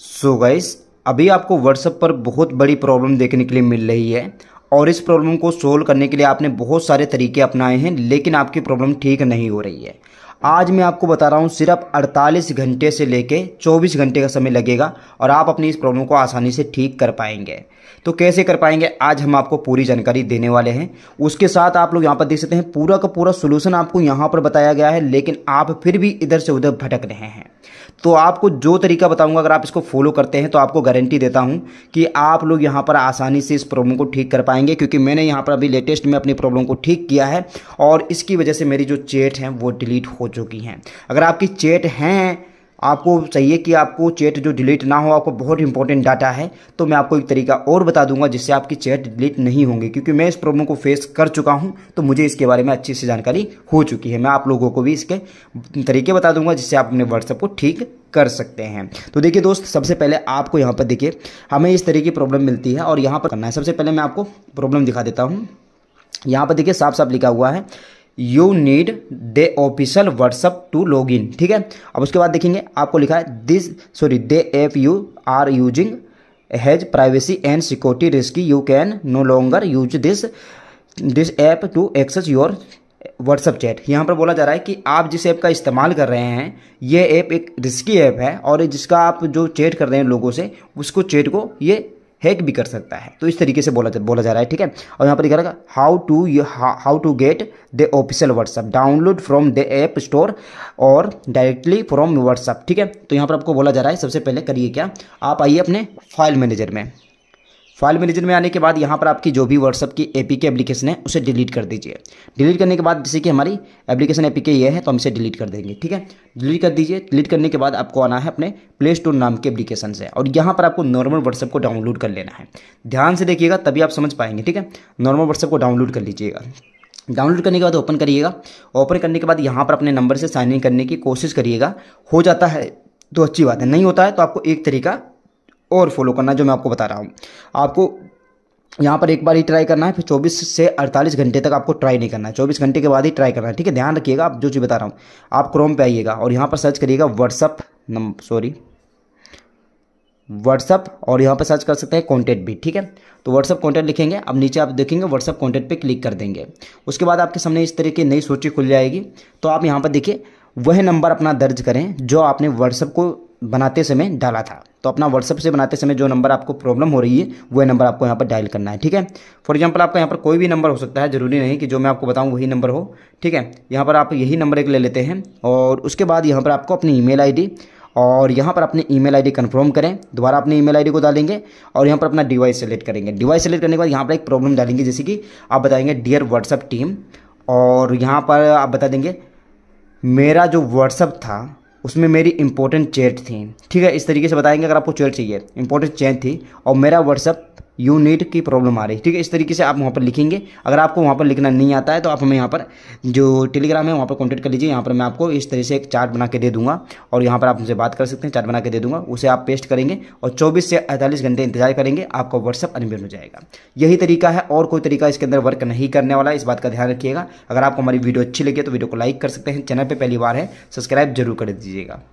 सो so guys अभी आपको WhatsApp पर बहुत बड़ी प्रॉब्लम देखने के लिए मिल रही है और इस प्रॉब्लम को सोल्व करने के लिए आपने बहुत सारे तरीके अपनाए हैं लेकिन आपकी प्रॉब्लम ठीक नहीं हो रही है आज मैं आपको बता रहा हूँ सिर्फ 48 घंटे से लेके 24 घंटे का समय लगेगा और आप अपनी इस प्रॉब्लम को आसानी से ठीक कर पाएंगे तो कैसे कर पाएंगे आज हम आपको पूरी जानकारी देने वाले हैं उसके साथ आप लोग यहाँ पर देख सकते हैं पूरा का पूरा सोल्यूशन आपको यहाँ पर बताया गया है लेकिन आप फिर भी इधर से उधर भटक रहे हैं तो आपको जो तरीका बताऊंगा अगर आप इसको फॉलो करते हैं तो आपको गारंटी देता हूं कि आप लोग यहां पर आसानी से इस प्रॉब्लम को ठीक कर पाएंगे क्योंकि मैंने यहां पर अभी लेटेस्ट में अपनी प्रॉब्लम को ठीक किया है और इसकी वजह से मेरी जो चेट है वो डिलीट हो चुकी हैं अगर आपकी चैट हैं आपको चाहिए कि आपको चैट जो डिलीट ना हो आपको बहुत इंपॉर्टेंट डाटा है तो मैं आपको एक तरीका और बता दूंगा जिससे आपकी चैट डिलीट नहीं होंगी क्योंकि मैं इस प्रॉब्लम को फेस कर चुका हूं तो मुझे इसके बारे में अच्छी सी जानकारी हो चुकी है मैं आप लोगों को भी इसके तरीके बता दूंगा जिससे आप अपने व्हाट्सएप को ठीक कर सकते हैं तो देखिए दोस्त सबसे पहले आपको यहाँ पर देखिए हमें इस तरीके की प्रॉब्लम मिलती है और यहाँ पर करना है सबसे पहले मैं आपको प्रॉब्लम दिखा देता हूँ यहाँ पर देखिए साफ साफ लिखा हुआ है you need the official WhatsApp to log in ठीक है अब उसके बाद देखेंगे आपको लिखा है this sorry the app you are using has privacy and security risk you can no longer use this this app to access your WhatsApp chat यहाँ पर बोला जा रहा है कि आप जिस ऐप का इस्तेमाल कर रहे हैं ये ऐप एक रिस्की ऐप है और जिसका आप जो चैट कर रहे हैं लोगों से उसको चैट को ये हैक भी कर सकता है तो इस तरीके से बोला जा, बोला जा रहा है ठीक है और यहाँ पर रहा है how to how to get the official WhatsApp download from the app store और डायरेक्टली फ्रॉम व्हाट्सअप ठीक है तो यहाँ पर आपको बोला जा रहा है सबसे पहले करिए क्या आप आइए अपने फाइल मैनेजर में फाइल मैनेजर में आने के बाद यहाँ पर आपकी जो भी व्हाट्सअप की ए पी एप्लीकेशन है उसे डिलीट कर दीजिए डिलीट करने के बाद जैसे कि हमारी एप्लीकेशन ए पी ये है तो हम इसे डिलीट कर देंगे ठीक है डिलीट कर दीजिए डिलीट करने के बाद आपको आना है अपने प्ले स्टोर नाम के एप्लीकेशन से और यहाँ पर आपको नॉर्मल व्हाट्सअप को डाउनलोड कर लेना है ध्यान से देखिएगा तभी आप समझ पाएंगे ठीक है नॉर्मल व्हाट्सअप को डाउनलोड कर लीजिएगा डाउनलोड करने के बाद ओपन करिएगा ओपन करने के बाद यहाँ पर अपने नंबर से साइन इन करने की कोशिश करिएगा हो जाता है तो अच्छी बात है नहीं होता है तो आपको एक तरीका और फॉलो करना जो मैं आपको बता रहा हूँ आपको यहाँ पर एक बार ही ट्राई करना है फिर 24 से 48 घंटे तक आपको ट्राई नहीं करना है 24 घंटे के बाद ही ट्राई करना है ठीक है ध्यान रखिएगा आप जो चीज़ बता रहा हूँ आप क्रोम पे आइएगा और यहाँ पर सर्च करिएगा व्हाट्सअप नंबर सॉरी व्हाट्सअप और यहाँ पर सर्च कर सकते हैं कॉन्टेंट भी ठीक है तो व्हाट्सअप कॉन्टेंट लिखेंगे अब नीचे आप देखेंगे व्हाट्सअप कॉन्टेंट पर क्लिक कर देंगे उसके बाद आपके सामने इस तरह की नई सूची खुल जाएगी तो आप यहाँ पर देखिए वह नंबर अपना दर्ज करें जो आपने व्हाट्सअप को बनाते समय डाला था तो अपना व्हाट्सअप से बनाते समय जो नंबर आपको प्रॉब्लम हो रही है वह नंबर आपको यहाँ पर डायल करना है ठीक है फॉर एग्जाम्पल आपका यहाँ पर कोई भी नंबर हो सकता है ज़रूरी नहीं कि जो मैं आपको बताऊँ वही नंबर हो ठीक है यहाँ पर आप यही नंबर एक ले लेते हैं और उसके बाद यहाँ पर आपको अपनी ई मेल और यहाँ पर अपनी ईमेल आईडी कंफर्म करें दोबारा अपनी ईमेल आईडी को डालेंगे और यहाँ पर अपना डिवाइस सेलेक्ट करेंगे डिवाइस सेलेक्ट करने के बाद यहाँ पर एक प्रॉब्लम डालेंगे जैसे कि आप बताएंगे डियर व्हाट्सअप टीम और यहाँ पर आप बता देंगे मेरा जो व्हाट्सअप था उसमें मेरी इंपॉर्टेंट चैट थी ठीक है इस तरीके से बताएंगे अगर आपको चैट चाहिए इंपॉर्टेंट चैट थी और मेरा व्हाट्सअप यूनिट की प्रॉब्लम आ रही है ठीक है इस तरीके से आप वहाँ पर लिखेंगे अगर आपको वहाँ पर लिखना नहीं आता है तो आप हमें यहाँ पर जो टेलीग्राम है वहाँ पर कॉन्टैक्ट कर लीजिए यहाँ पर मैं आपको इस तरह से एक चार्ट बना के दे दूँगा और यहाँ पर आप उनसे बात कर सकते हैं चार्ट बना के दे दूँगा उसे आप पेस्ट करेंगे और चौबीस से अड़तालीस घंटे इंतजार करेंगे आपका व्हाट्सअप अनबिल हो जाएगा यही तरीका है और कोई तरीका इसके अंदर वर्क नहीं करने वाला इस बात का ध्यान रखिएगा अगर आपको हमारी वीडियो अच्छी लगी तो वीडियो को लाइक कर सकते हैं चैनल पर पहली बार है सब्सक्राइब जरूर कर दीजिएगा